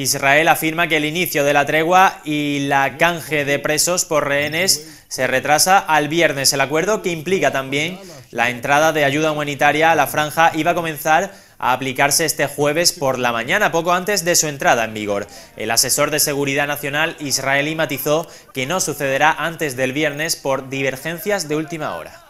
Israel afirma que el inicio de la tregua y la canje de presos por rehenes se retrasa al viernes. El acuerdo, que implica también la entrada de ayuda humanitaria a la franja, iba a comenzar a aplicarse este jueves por la mañana, poco antes de su entrada en vigor. El asesor de Seguridad Nacional israelí matizó que no sucederá antes del viernes por divergencias de última hora.